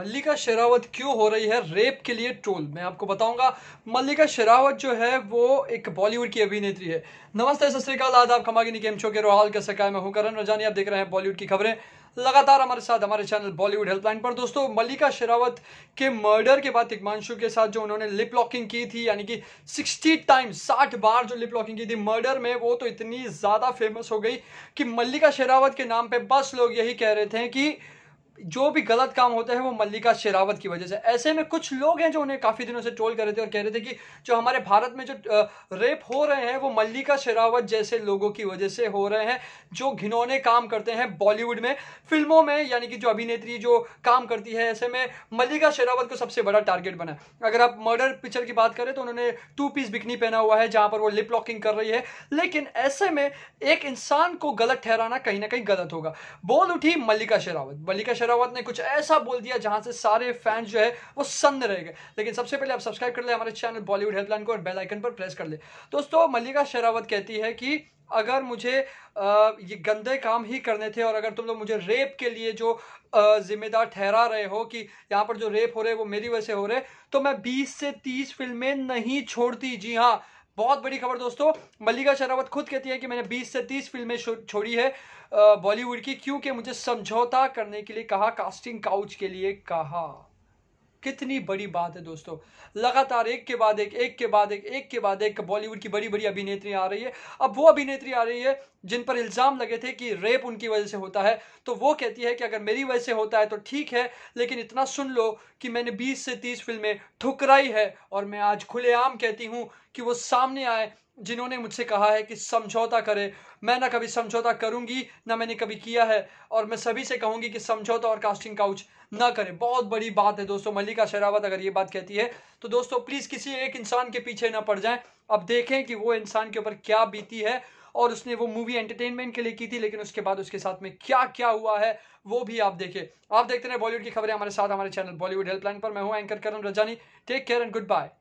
मल्लिका शेरावत क्यों हो रही है रेप के लिए ट्रोल मैं आपको बताऊंगा मल्लिका शेरावत जो है वो एक बॉलीवुड की अभिनेत्री है नमस्ते सत श्रीकाल आदाब कमागिनी निकेम शो के रोहाल के सकाय में हूं करण रजानी आप देख रहे हैं बॉलीवुड की खबरें लगातार हमारे साथ हमारे चैनल बॉलीवुड हेल्पलाइन पर दोस्तों मल्लिका शेरावत के मर्डर के बाद तिग्मांशु के साथ जो उन्होंने लिप लॉकिंग की थी यानी कि 60 टाइम 60 बार जो लिप लॉकिंग की थी मर्डर में वो तो इतनी ज़्यादा फेमस हो गई कि मल्लिका शेरावत के नाम पे बस लोग यही कह रहे थे कि जो भी गलत काम होता है वो मल्लिका शेरावत की वजह से ऐसे में कुछ लोग हैं जो उन्हें काफ़ी दिनों से ट्रोल कर रहे थे और कह रहे थे कि जो हमारे भारत में जो रेप हो रहे हैं वो मल्लिका शेरावत जैसे लोगों की वजह से हो रहे हैं जो घिनौने काम करते हैं बॉलीवुड में फिल्मों में यानी कि जो अभिनेत्री जो काम करती है ऐसे में मल्लिका शेरावत को सबसे बड़ा टारगेट बना अगर आप मर्डर पिक्चर की बात करें तो उन्होंने टू पीस बिकनी पहना हुआ है जहां पर वो लिप लॉकिंग कर रही है लेकिन ऐसे में एक इंसान को गलत ठहराना कहीं ना कहीं गलत होगा बोल उठी मल्लिका शेरावत मल्लिका शेरावत शेरावत ने कुछ ऐसा बोल दिया जहां से सारे फैंस जो है वो सन्न रह गए लेकिन सबसे पहले आप सब्सक्राइब कर ले हमारे चैनल बॉलीवुड हेडलाइन को और बेल आइकन पर प्रेस कर ले दोस्तों मल्लिका शेरावत कहती है कि अगर मुझे ये गंदे काम ही करने थे और अगर तुम लोग मुझे रेप के लिए जो जिम्मेदार ठहरा रहे हो कि यहाँ पर जो रेप हो रहे हैं वो मेरी वजह से हो रहे तो मैं 20 से 30 फिल्में नहीं छोड़ती जी हाँ बहुत बड़ी खबर दोस्तों मल्लिका शरावत खुद कहती है कि मैंने 20 से 30 फिल्में छोड़ी है बॉलीवुड की क्योंकि मुझे समझौता करने के लिए कहा कास्टिंग काउच के लिए कहा कितनी बड़ी बात है दोस्तों लगातार एक के बाद एक एक के बाद एक एक के बाद एक बॉलीवुड की बड़ी बड़ी अभिनेत्री आ रही है अब वो अभिनेत्री आ रही है जिन पर इल्ज़ाम लगे थे कि रेप उनकी वजह से होता है तो वो कहती है कि अगर मेरी वजह से होता है तो ठीक है लेकिन इतना सुन लो कि मैंने 20 से 30 फिल्में ठुकराई है और मैं आज खुलेआम कहती हूँ कि वो सामने आए जिन्होंने मुझसे कहा है कि समझौता करें मैं ना कभी समझौता करूंगी ना मैंने कभी किया है और मैं सभी से कहूंगी कि समझौता और कास्टिंग काउच ना करें बहुत बड़ी बात है दोस्तों मल्लिका शरावत अगर ये बात कहती है तो दोस्तों प्लीज़ किसी एक इंसान के पीछे ना पड़ जाएं अब देखें कि वो इंसान के ऊपर क्या बीती है और उसने वो मूवी एंटरटेनमेंट के लिए की थी लेकिन उसके बाद उसके साथ में क्या क्या हुआ है वो भी आप देखें आप देखते रहे बॉलीवुड की खबरें हमारे साथ हमारे चैनल बॉलीवुड हेल्पलाइन पर मैं हूँ anchor Karan Rajani take care and good bye